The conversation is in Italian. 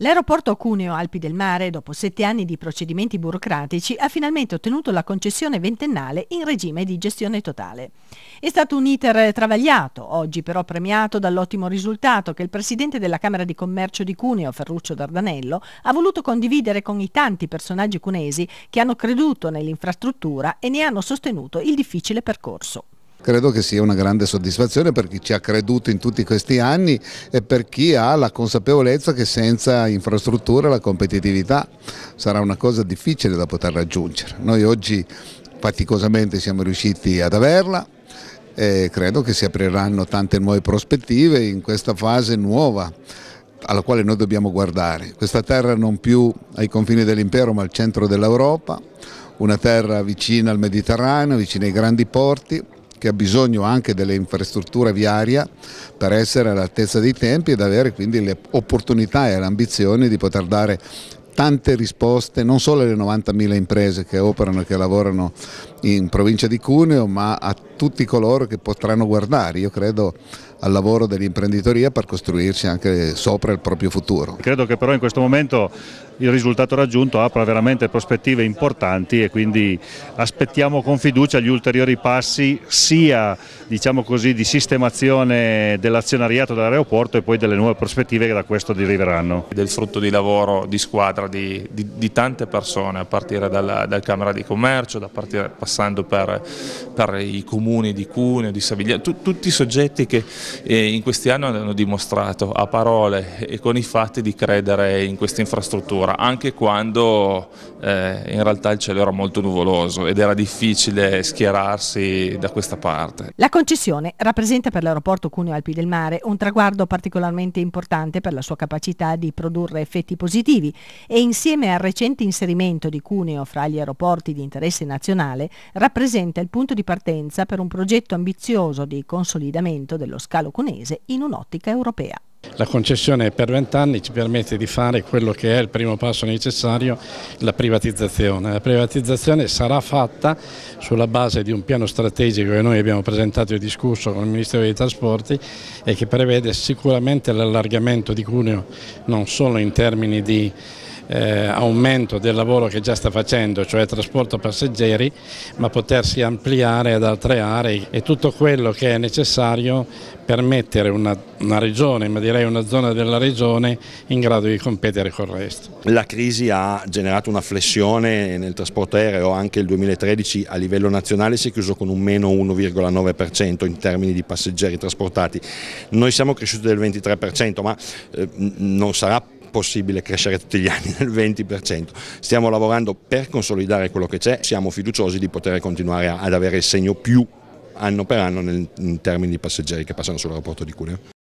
L'aeroporto Cuneo Alpi del Mare, dopo sette anni di procedimenti burocratici, ha finalmente ottenuto la concessione ventennale in regime di gestione totale. È stato un iter travagliato, oggi però premiato dall'ottimo risultato che il presidente della Camera di Commercio di Cuneo, Ferruccio Dardanello, ha voluto condividere con i tanti personaggi cunesi che hanno creduto nell'infrastruttura e ne hanno sostenuto il difficile percorso credo che sia una grande soddisfazione per chi ci ha creduto in tutti questi anni e per chi ha la consapevolezza che senza infrastrutture la competitività sarà una cosa difficile da poter raggiungere. Noi oggi faticosamente siamo riusciti ad averla, e credo che si apriranno tante nuove prospettive in questa fase nuova alla quale noi dobbiamo guardare. Questa terra non più ai confini dell'impero ma al centro dell'Europa, una terra vicina al Mediterraneo, vicina ai grandi porti, che ha bisogno anche dell'infrastruttura viaria per essere all'altezza dei tempi ed avere quindi le opportunità e l'ambizione di poter dare tante risposte non solo alle 90.000 imprese che operano e che lavorano in provincia di Cuneo ma a tutti coloro che potranno guardare, io credo, al lavoro dell'imprenditoria per costruirsi anche sopra il proprio futuro. Credo che però in questo momento il risultato raggiunto apra veramente prospettive importanti e quindi aspettiamo con fiducia gli ulteriori passi sia diciamo così, di sistemazione dell'azionariato dell'aeroporto e poi delle nuove prospettive che da questo deriveranno. Del frutto di lavoro di squadra di, di, di tante persone a partire dalla, dal Camera di Commercio, da partire, passando per, per i comuni comuni di Cuneo, di Savigliano, tu, tutti i soggetti che eh, in questi anni hanno dimostrato a parole e con i fatti di credere in questa infrastruttura, anche quando eh, in realtà il cielo era molto nuvoloso ed era difficile schierarsi da questa parte. La concessione rappresenta per l'aeroporto Cuneo Alpi del Mare un traguardo particolarmente importante per la sua capacità di produrre effetti positivi e insieme al recente inserimento di Cuneo fra gli aeroporti di interesse nazionale rappresenta il punto di partenza per per un progetto ambizioso di consolidamento dello scalo cunese in un'ottica europea. La concessione per vent'anni ci permette di fare quello che è il primo passo necessario, la privatizzazione. La privatizzazione sarà fatta sulla base di un piano strategico che noi abbiamo presentato e discusso con il Ministero dei Trasporti e che prevede sicuramente l'allargamento di cuneo non solo in termini di eh, aumento del lavoro che già sta facendo, cioè trasporto passeggeri, ma potersi ampliare ad altre aree e tutto quello che è necessario per mettere una, una regione, ma direi una zona della regione, in grado di competere col resto. La crisi ha generato una flessione nel trasporto aereo, anche il 2013 a livello nazionale si è chiuso con un meno 1,9% in termini di passeggeri trasportati. Noi siamo cresciuti del 23%, ma eh, non sarà possibile crescere tutti gli anni del 20%. Stiamo lavorando per consolidare quello che c'è, siamo fiduciosi di poter continuare ad avere il segno più anno per anno in termini di passeggeri che passano sull'aeroporto di Cuneo.